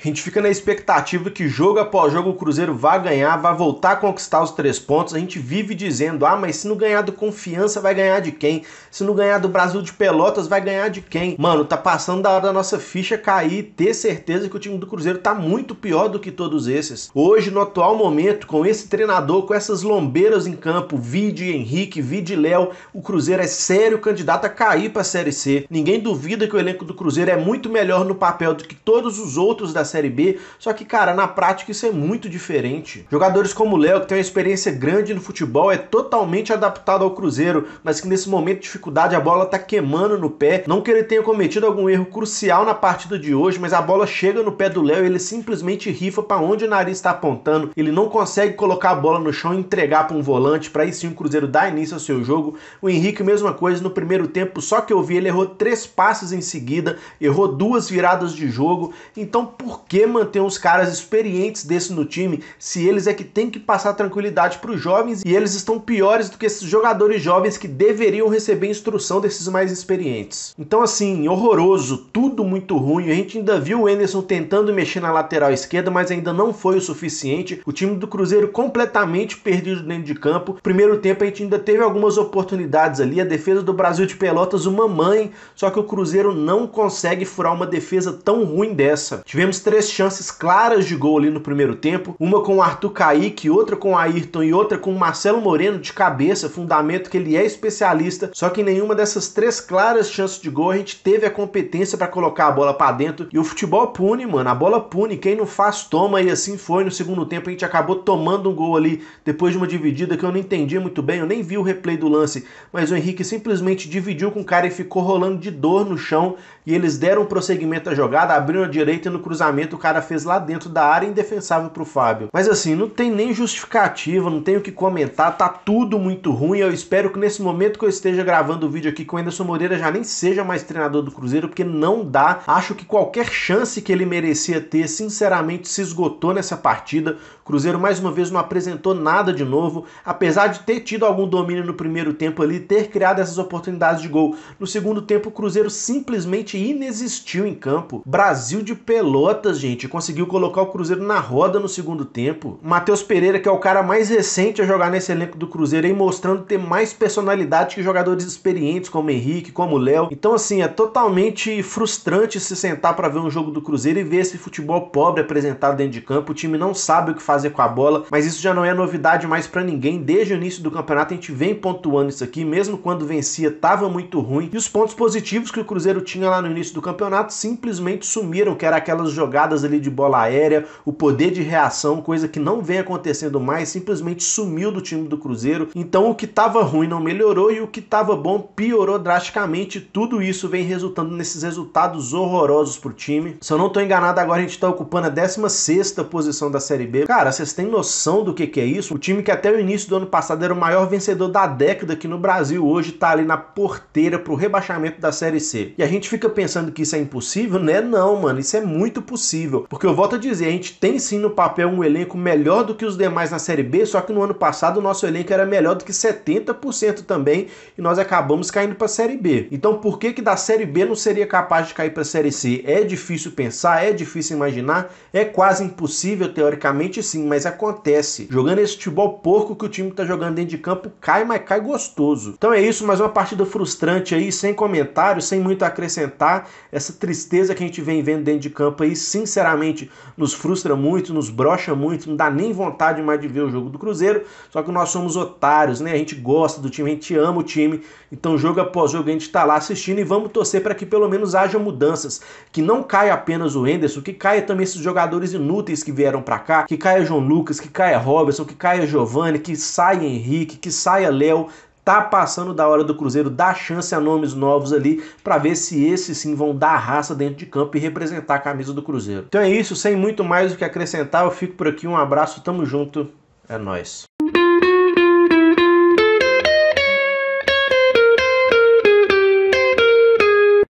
A gente fica na expectativa que jogo após jogo o Cruzeiro vai ganhar, vai voltar a conquistar os três pontos. A gente vive dizendo: ah, mas se não ganhar do Confiança, vai ganhar de quem? Se não ganhar do Brasil de Pelotas, vai ganhar de quem? Mano, tá passando da hora da nossa ficha cair. Ter certeza que o time do Cruzeiro tá muito pior do que todos esses. Hoje, no atual momento, com esse treinador, com essas lombeiras em campo, Vide Henrique, Vide Léo, o Cruzeiro é sério candidato a cair pra Série C. Ninguém duvida que o elenco do Cruzeiro é muito melhor no papel do que todos os outros da Série B. Só que, cara, na prática isso é muito diferente. Jogadores como o Léo, que tem uma experiência grande no futebol, é totalmente adaptado ao Cruzeiro, mas que nesse momento de dificuldade a bola tá queimando no pé. Não que ele tenha cometido algum erro crucial na partida de hoje, mas a bola chega no pé do Léo e ele simplesmente rifa para onde o nariz está apontando. Ele não consegue colocar a bola no chão e entregar para um volante para aí sim o Cruzeiro dar início ao seu jogo. O Henrique, mesma coisa no primeiro tempo, só que eu vi ele errou três passes em seguida, errou duas viradas de jogo. Então, por que manter uns caras experientes desse no time se eles é que tem que passar tranquilidade para os jovens e eles estão piores do que esses jogadores jovens que deveriam receber instrução desses mais experientes? Então, assim, horroroso, tudo muito ruim. A gente ainda viu o Enderson tentando mexer na lateral esquerda, mas ainda não foi o suficiente. O time do Cruzeiro completamente perdido dentro de campo. Primeiro tempo a gente ainda teve algumas oportunidades ali. A defesa do Brasil de Pelotas, uma mãe, só que o Cruzeiro não consegue furar uma defesa tão ruim dessa. Tivemos três chances claras de gol ali no primeiro tempo, uma com o Arthur Kaique, outra com o Ayrton e outra com o Marcelo Moreno de cabeça, fundamento que ele é especialista, só que em nenhuma dessas três claras chances de gol a gente teve a competência para colocar a bola para dentro e o futebol pune, mano, a bola pune, quem não faz toma e assim foi no segundo tempo a gente acabou tomando um gol ali depois de uma dividida que eu não entendi muito bem, eu nem vi o replay do lance, mas o Henrique simplesmente dividiu com o cara e ficou rolando de dor no chão e eles deram prosseguimento à jogada, abriram a direita no cruzamento cruzamento o cara fez lá dentro da área indefensável pro Fábio. Mas assim, não tem nem justificativa, não tenho o que comentar, tá tudo muito ruim. Eu espero que nesse momento que eu esteja gravando o vídeo aqui com o Anderson Moreira já nem seja mais treinador do Cruzeiro, porque não dá. Acho que qualquer chance que ele merecia ter, sinceramente, se esgotou nessa partida. Cruzeiro mais uma vez não apresentou nada de novo, apesar de ter tido algum domínio no primeiro tempo ali, ter criado essas oportunidades de gol. No segundo tempo, o Cruzeiro simplesmente inexistiu em campo. Brasil de pelota gente, conseguiu colocar o Cruzeiro na roda no segundo tempo. Matheus Pereira, que é o cara mais recente a jogar nesse elenco do Cruzeiro, aí mostrando ter mais personalidade que jogadores experientes como Henrique, como Léo. Então, assim, é totalmente frustrante se sentar para ver um jogo do Cruzeiro e ver esse futebol pobre apresentado dentro de campo. O time não sabe o que fazer com a bola, mas isso já não é novidade mais para ninguém. Desde o início do campeonato, a gente vem pontuando isso aqui, mesmo quando vencia, tava muito ruim. E os pontos positivos que o Cruzeiro tinha lá no início do campeonato simplesmente sumiram, que era aquelas jogadas jogadas ali de bola aérea, o poder de reação, coisa que não vem acontecendo mais, simplesmente sumiu do time do Cruzeiro. Então o que estava ruim não melhorou e o que estava bom piorou drasticamente. Tudo isso vem resultando nesses resultados horrorosos pro time. Se eu não tô enganado, agora a gente tá ocupando a 16 posição da Série B. Cara, vocês têm noção do que, que é isso? O time que até o início do ano passado era o maior vencedor da década aqui no Brasil, hoje tá ali na porteira pro rebaixamento da Série C. E a gente fica pensando que isso é impossível, né? Não, mano, isso é muito possível possível. Porque eu volto a dizer, a gente tem sim no papel um elenco melhor do que os demais na Série B, só que no ano passado o nosso elenco era melhor do que 70% também e nós acabamos caindo para a Série B. Então por que que da Série B não seria capaz de cair para a Série C? É difícil pensar, é difícil imaginar, é quase impossível teoricamente sim, mas acontece. Jogando esse futebol porco que o time está jogando dentro de campo, cai, mas cai gostoso. Então é isso, mais uma partida frustrante aí, sem comentário, sem muito acrescentar, essa tristeza que a gente vem vendo dentro de campo aí sim sinceramente nos frustra muito, nos brocha muito, não dá nem vontade mais de ver o jogo do Cruzeiro. Só que nós somos otários, né? A gente gosta do time, a gente ama o time. Então, jogo após jogo, a gente está lá assistindo e vamos torcer para que pelo menos haja mudanças. Que não caia apenas o Henderson, que caia também esses jogadores inúteis que vieram para cá, que caia João Lucas, que caia Robertson, que caia Giovani, que saia Henrique, que saia Léo, tá passando da hora do Cruzeiro dar chance a nomes novos ali para ver se esses sim vão dar raça dentro de campo e representar a camisa do Cruzeiro. Então é isso, sem muito mais o que acrescentar, eu fico por aqui, um abraço, tamo junto, é nós.